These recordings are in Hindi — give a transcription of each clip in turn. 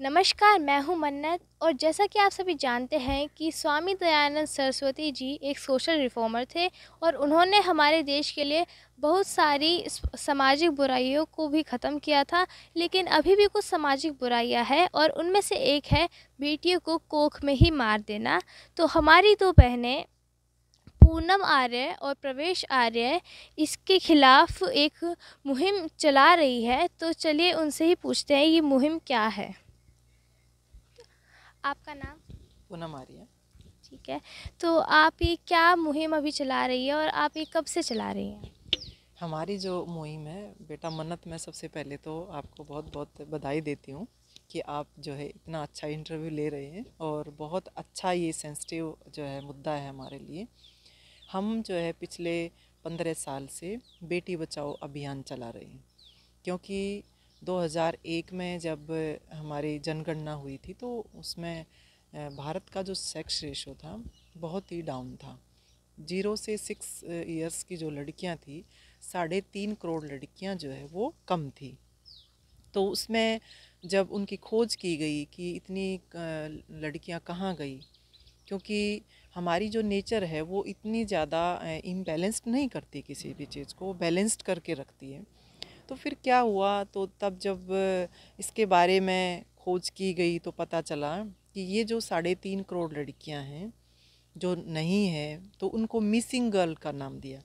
नमस्कार मैं हूं मन्नत और जैसा कि आप सभी जानते हैं कि स्वामी दयानंद सरस्वती जी एक सोशल रिफॉर्मर थे और उन्होंने हमारे देश के लिए बहुत सारी सामाजिक बुराइयों को भी ख़त्म किया था लेकिन अभी भी कुछ सामाजिक बुराइयां हैं और उनमें से एक है बेटियों को कोख में ही मार देना तो हमारी दो बहनें पूनम आर्य और प्रवेश आर्य इसके खिलाफ़ एक मुहिम चला रही है तो चलिए उनसे ही पूछते हैं ये मुहिम क्या है आपका नाम पूनम आर्या ठीक है तो आप ये क्या मुहिम अभी चला रही है और आप ये कब से चला रही हैं हमारी जो मुहिम है बेटा मन्नत मैं सबसे पहले तो आपको बहुत बहुत बधाई देती हूँ कि आप जो है इतना अच्छा इंटरव्यू ले रहे हैं और बहुत अच्छा ये सेंसिटिव जो है मुद्दा है हमारे लिए हम जो है पिछले पंद्रह साल से बेटी बचाओ अभियान चला रहे हैं क्योंकि 2001 में जब हमारी जनगणना हुई थी तो उसमें भारत का जो सेक्स रेशो था बहुत ही डाउन था जीरो से सिक्स ईयर्स की जो लड़कियां थी साढ़े तीन करोड़ लड़कियां जो है वो कम थी तो उसमें जब उनकी खोज की गई कि इतनी लड़कियां कहाँ गई क्योंकि हमारी जो नेचर है वो इतनी ज़्यादा इम्बेलेंस्ड नहीं करती किसी भी चीज़ को बैलेंस्ड करके रखती है तो फिर क्या हुआ तो तब जब इसके बारे में खोज की गई तो पता चला कि ये जो साढ़े तीन करोड़ लड़कियां हैं जो नहीं है तो उनको मिसिंग गर्ल का नाम दिया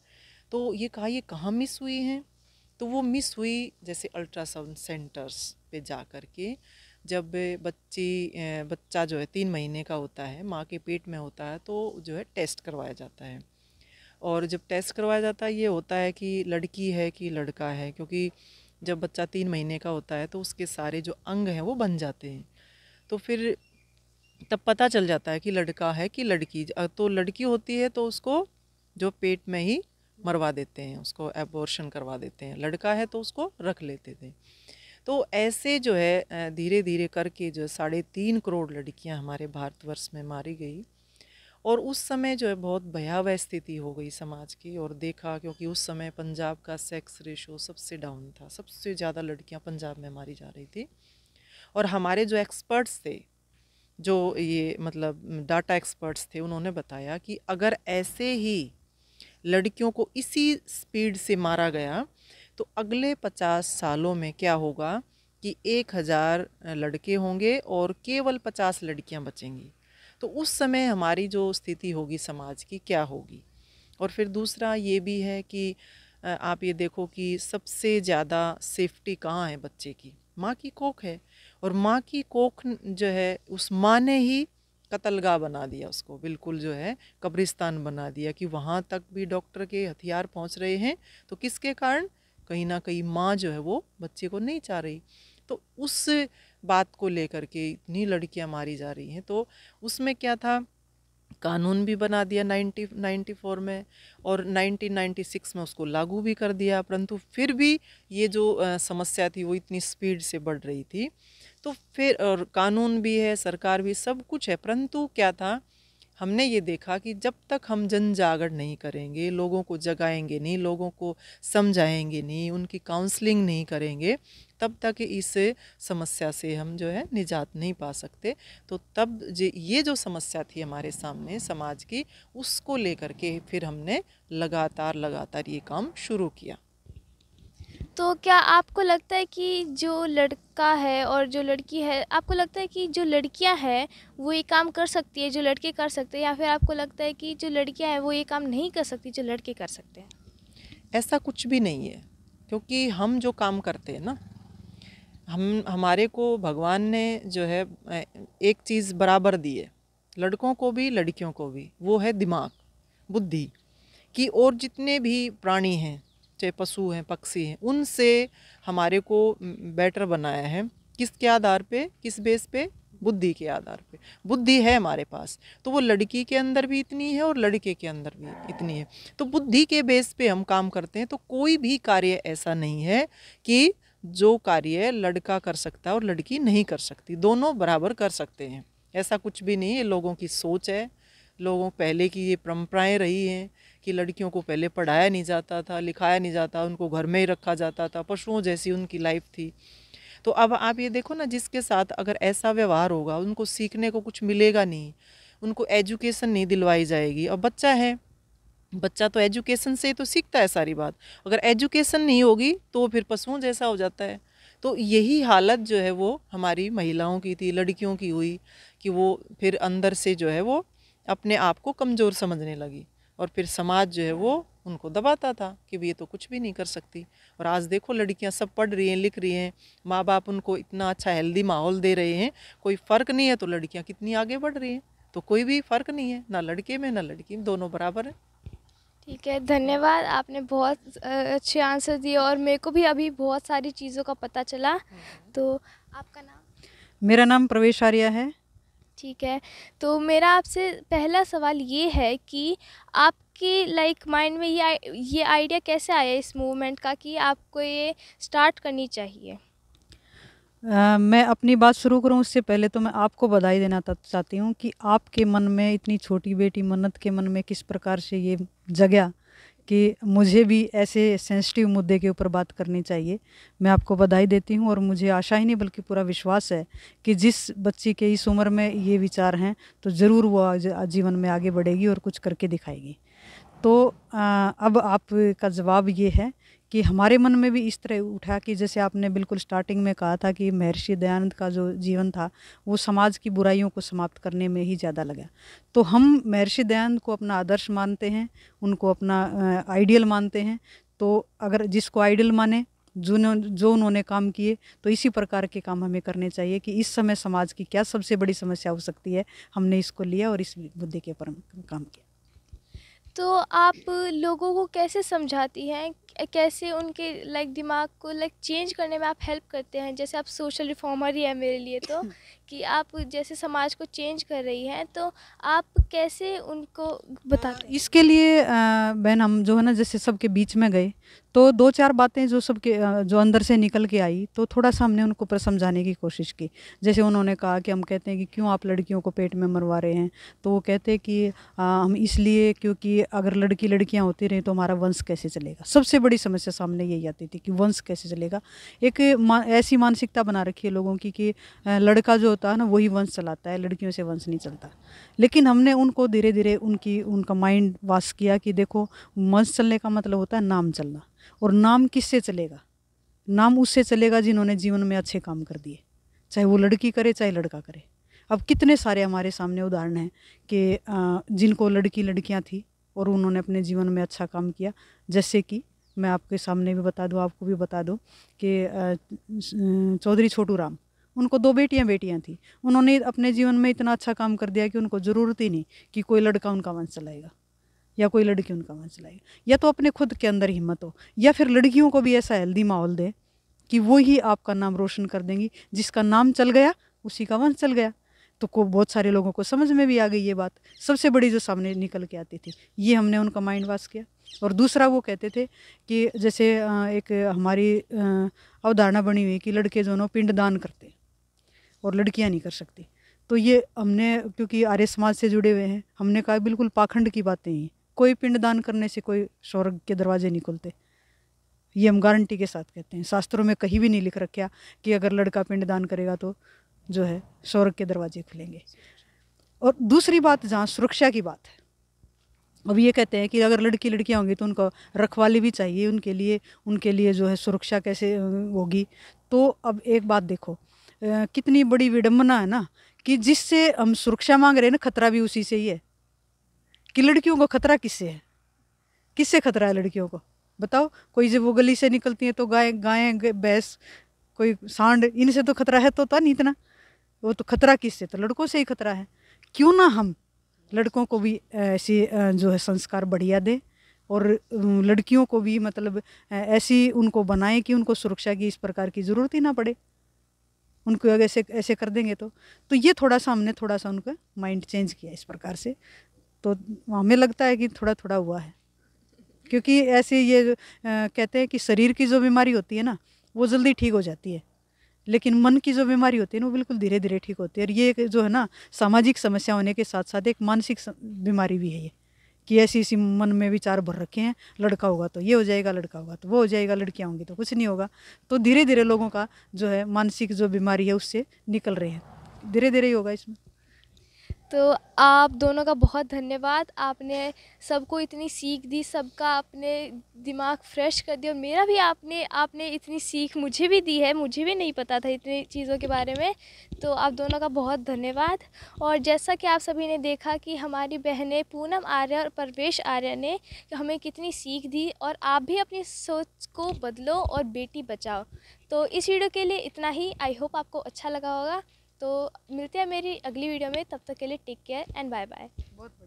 तो ये कहा ये कहाँ मिस हुई हैं तो वो मिस हुई जैसे अल्ट्रासाउंड सेंटर्स पे जा कर के जब बच्ची बच्चा जो है तीन महीने का होता है माँ के पेट में होता है तो जो है टेस्ट करवाया जाता है और जब टेस्ट करवाया जाता है ये होता है कि लड़की है कि लड़का है क्योंकि जब बच्चा तीन महीने का होता है तो उसके सारे जो अंग हैं वो बन जाते हैं तो फिर तब पता चल जाता है कि लड़का है कि लड़की तो लड़की होती है तो उसको जो पेट में ही मरवा देते हैं उसको एबोर्शन करवा देते हैं लड़का है तो उसको रख लेते थे तो ऐसे जो है धीरे धीरे करके जो साढ़े तीन करोड़ लड़कियां हमारे भारतवर्ष में मारी गई और उस समय जो है बहुत भयावह स्थिति हो गई समाज की और देखा क्योंकि उस समय पंजाब का सेक्स रेशो सबसे डाउन था सबसे ज़्यादा लड़कियां पंजाब में मारी जा रही थी और हमारे जो एक्सपर्ट्स थे जो ये मतलब डाटा एक्सपर्ट्स थे उन्होंने बताया कि अगर ऐसे ही लड़कियों को इसी स्पीड से मारा गया तो अगले पचास सालों में क्या होगा कि एक हज़ार लड़के होंगे और केवल पचास लड़कियां बचेंगी तो उस समय हमारी जो स्थिति होगी समाज की क्या होगी और फिर दूसरा ये भी है कि आप ये देखो कि सबसे ज़्यादा सेफ्टी कहाँ है बच्चे की माँ की कोख है और माँ की कोख जो है उस माँ ने ही कतलगा बना दिया उसको बिल्कुल जो है कब्रिस्तान बना दिया कि वहाँ तक भी डॉक्टर के हथियार पहुँच रहे हैं तो किसके कारण कहीं ना कहीं माँ जो है वो बच्चे को नहीं चाह रही तो उस बात को लेकर के इतनी लड़कियां मारी जा रही हैं तो उसमें क्या था कानून भी बना दिया नाइन्टी नाइन्टी फोर में और नाइन्टी सिक्स में उसको लागू भी कर दिया परंतु फिर भी ये जो समस्या थी वो इतनी स्पीड से बढ़ रही थी तो फिर और कानून भी है सरकार भी सब कुछ है परंतु क्या था हमने ये देखा कि जब तक हम जन जागरण नहीं करेंगे लोगों को जगाएंगे नहीं लोगों को समझाएंगे नहीं उनकी काउंसलिंग नहीं करेंगे तब तक इस समस्या से हम जो है निजात नहीं पा सकते तो तब जे ये जो समस्या थी हमारे सामने समाज की उसको लेकर के फिर हमने लगातार लगातार ये काम शुरू किया तो क्या आपको लगता है कि जो लड़का है और जो लड़की है आपको लगता है कि जो लड़कियां हैं वो ये काम कर सकती है जो लड़के कर सकते हैं या फिर आपको लगता है कि जो लड़कियां हैं वो ये काम नहीं कर सकती जो लड़के कर सकते हैं ऐसा कुछ भी नहीं है क्योंकि हम जो काम करते हैं ना हम हमारे को भगवान ने जो है एक चीज़ बराबर दी है लड़कों को भी लड़कियों को भी वो है दिमाग बुद्धि कि और जितने भी प्राणी हैं चाहे पशु हैं पक्षी हैं उनसे हमारे को बेटर बनाया है किसके आधार पे किस बेस पे बुद्धि के आधार पे बुद्धि है हमारे पास तो वो लड़की के अंदर भी इतनी है और लड़के के अंदर भी इतनी है तो बुद्धि के बेस पे हम काम करते हैं तो कोई भी कार्य ऐसा नहीं है कि जो कार्य लड़का कर सकता है और लड़की नहीं कर सकती दोनों बराबर कर सकते हैं ऐसा कुछ भी नहीं है लोगों की सोच है लोगों पहले की ये परंपराएं रही हैं कि लड़कियों को पहले पढ़ाया नहीं जाता था लिखाया नहीं जाता उनको घर में ही रखा जाता था पशुओं जैसी उनकी लाइफ थी तो अब आप ये देखो ना जिसके साथ अगर ऐसा व्यवहार होगा उनको सीखने को कुछ मिलेगा नहीं उनको एजुकेशन नहीं दिलवाई जाएगी अब बच्चा है बच्चा तो एजुकेशन से ही तो सीखता है सारी बात अगर एजुकेशन नहीं होगी तो फिर पशुओं जैसा हो जाता है तो यही हालत जो है वो हमारी महिलाओं की थी लड़कियों की हुई कि वो फिर अंदर से जो है वो अपने आप को कमज़ोर समझने लगी और फिर समाज जो है वो उनको दबाता था कि ये तो कुछ भी नहीं कर सकती और आज देखो लड़कियां सब पढ़ रही हैं लिख रही हैं माँ बाप उनको इतना अच्छा हेल्दी माहौल दे रहे हैं कोई फ़र्क नहीं है तो लड़कियां कितनी आगे बढ़ रही हैं तो कोई भी फ़र्क नहीं है ना लड़के में ना लड़की में दोनों बराबर हैं ठीक है धन्यवाद आपने बहुत अच्छे आंसर दिए और मेरे को भी अभी बहुत सारी चीज़ों का पता चला हम्म। तो आपका नाम मेरा नाम प्रवेश आर्या है ठीक है तो मेरा आपसे पहला सवाल ये है कि आपकी लाइक माइंड में ये ये आइडिया कैसे आया इस मूवमेंट का कि आपको ये स्टार्ट करनी चाहिए Uh, मैं अपनी बात शुरू करूं उससे पहले तो मैं आपको बधाई देना चाहती हूं कि आपके मन में इतनी छोटी बेटी मन्नत के मन में किस प्रकार से ये जगह कि मुझे भी ऐसे सेंसिटिव मुद्दे के ऊपर बात करनी चाहिए मैं आपको बधाई देती हूँ और मुझे आशा ही नहीं बल्कि पूरा विश्वास है कि जिस बच्ची के इस उम्र में ये विचार हैं तो ज़रूर वो जीवन में आगे बढ़ेगी और कुछ करके दिखाएगी तो आ, अब आपका जवाब ये है कि हमारे मन में भी इस तरह उठा कि जैसे आपने बिल्कुल स्टार्टिंग में कहा था कि महर्षि दयानंद का जो जीवन था वो समाज की बुराइयों को समाप्त करने में ही ज़्यादा लगा तो हम महर्षि दयानंद को अपना आदर्श मानते हैं उनको अपना आइडियल मानते हैं तो अगर जिसको आइडियल माने जो जो उन्होंने काम किए तो इसी प्रकार के काम हमें करने चाहिए कि इस समय समाज की क्या सबसे बड़ी समस्या हो सकती है हमने इसको लिया और इस मुद्दे के ऊपर काम किया तो आप लोगों को कैसे समझाती हैं कैसे उनके लाइक दिमाग को लाइक चेंज करने में आप हेल्प करते हैं जैसे आप सोशल रिफॉर्मर ही है मेरे लिए तो कि आप जैसे समाज को चेंज कर रही हैं तो आप कैसे उनको बता इसके लिए बहन हम जो है ना जैसे सबके बीच में गए तो दो चार बातें जो सबके जो अंदर से निकल के आई तो थोड़ा सा हमने उनको पर समझाने की कोशिश की जैसे उन्होंने कहा कि हम कहते हैं कि क्यों आप लड़कियों को पेट में मरवा रहे हैं तो वो कहते हैं कि आ, हम इसलिए क्योंकि अगर लड़की लड़कियां होती रहें तो हमारा वंश कैसे चलेगा सबसे बड़ी समस्या सामने यही आती थी कि वंश कैसे चलेगा एक मा, ऐसी मानसिकता बना रखी है लोगों की कि लड़का जो होता है ना वही वंश चलाता है लड़कियों से वंश नहीं चलता लेकिन हमने उनको धीरे धीरे उनकी उनका माइंड वास किया कि देखो मंच चलने का मतलब होता है नाम चलना और नाम किससे चलेगा नाम उससे चलेगा जिन्होंने जीवन में अच्छे काम कर दिए चाहे वो लड़की करे चाहे लड़का करे अब कितने सारे हमारे सामने उदाहरण हैं कि जिनको लड़की लड़कियां थी और उन्होंने अपने जीवन में अच्छा काम किया जैसे कि मैं आपके सामने भी बता दूँ आपको भी बता दूँ कि चौधरी छोटू राम उनको दो बेटियाँ बेटियाँ थी उन्होंने अपने जीवन में इतना अच्छा काम कर दिया कि उनको ज़रूरत ही नहीं कि कोई लड़का उनका वंश चलाएगा या कोई लड़की उनका वंश चलाएगी या तो अपने खुद के अंदर हिम्मत हो या फिर लड़कियों को भी ऐसा हेल्दी माहौल दे कि वो ही आपका नाम रोशन कर देंगी जिसका नाम चल गया उसी का वंश चल गया तो को बहुत सारे लोगों को समझ में भी आ गई ये बात सबसे बड़ी जो सामने निकल के आती थी ये हमने उनका माइंड वॉश किया और दूसरा वो कहते थे कि जैसे एक हमारी अवधारणा बनी हुई कि लड़के जो पिंड दान करते और लड़कियां नहीं कर सकती तो ये हमने क्योंकि आर्य समाज से जुड़े हुए हैं हमने कहा बिल्कुल पाखंड की बातें ही कोई पिंडदान करने से कोई स्वर्ग के दरवाजे नहीं खुलते ये हम गारंटी के साथ कहते हैं शास्त्रों में कहीं भी नहीं लिख रखा कि अगर लड़का पिंडदान करेगा तो जो है स्वर्ग के दरवाजे खुलेंगे और दूसरी बात जहाँ सुरक्षा की बात है अब ये कहते हैं कि अगर लड़की लड़कियाँ होंगी तो उनको रखवाली भी चाहिए उनके लिए उनके लिए जो है सुरक्षा कैसे होगी तो अब एक बात देखो कितनी बड़ी विडम्बना है ना कि जिससे हम सुरक्षा मांग रहे हैं ना खतरा भी उसी से ही है कि लड़कियों को खतरा किससे है किससे खतरा है लड़कियों को बताओ कोई जब वो गली से निकलती हैं तो गाय गाय भैंस कोई सांड इनसे तो खतरा है तो था नहीं इतना वो तो खतरा किससे तो लड़कों से ही खतरा है क्यों ना हम लड़कों को भी ऐसी जो है संस्कार बढ़िया दें और लड़कियों को भी मतलब ऐसी उनको बनाएं कि उनको सुरक्षा की इस प्रकार की ज़रूरत ही ना पड़े उनको अगर ऐसे ऐसे कर देंगे तो तो ये थोड़ा सा हमने थोड़ा सा उनका माइंड चेंज किया इस प्रकार से तो हमें लगता है कि थोड़ा थोड़ा हुआ है क्योंकि ऐसे ये आ, कहते हैं कि शरीर की जो बीमारी होती है ना वो जल्दी ठीक हो जाती है लेकिन मन की जो बीमारी होती है ना वो बिल्कुल धीरे धीरे ठीक होती है और ये जो है ना सामाजिक समस्या होने के साथ साथ एक मानसिक बीमारी भी है ये कि ऐसी ऐसी मन में विचार भर रखे हैं लड़का होगा तो ये हो जाएगा लड़का होगा तो वो हो जाएगा लड़कियाँ होंगी तो कुछ नहीं होगा तो धीरे धीरे लोगों का जो है मानसिक जो बीमारी है उससे निकल रहे हैं धीरे धीरे ही होगा इसमें तो आप दोनों का बहुत धन्यवाद आपने सबको इतनी सीख दी सबका आपने दिमाग फ्रेश कर दिया और मेरा भी आपने आपने इतनी सीख मुझे भी दी है मुझे भी नहीं पता था इतनी चीज़ों के बारे में तो आप दोनों का बहुत धन्यवाद और जैसा कि आप सभी ने देखा कि हमारी बहनें पूनम आर्य और परवेश आर्य ने हमें कितनी सीख दी और आप भी अपनी सोच को बदलो और बेटी बचाओ तो इस वीडियो के लिए इतना ही आई होप आपको अच्छा लगा होगा तो मिलते हैं मेरी अगली वीडियो में तब तक के लिए take care and bye bye बहुत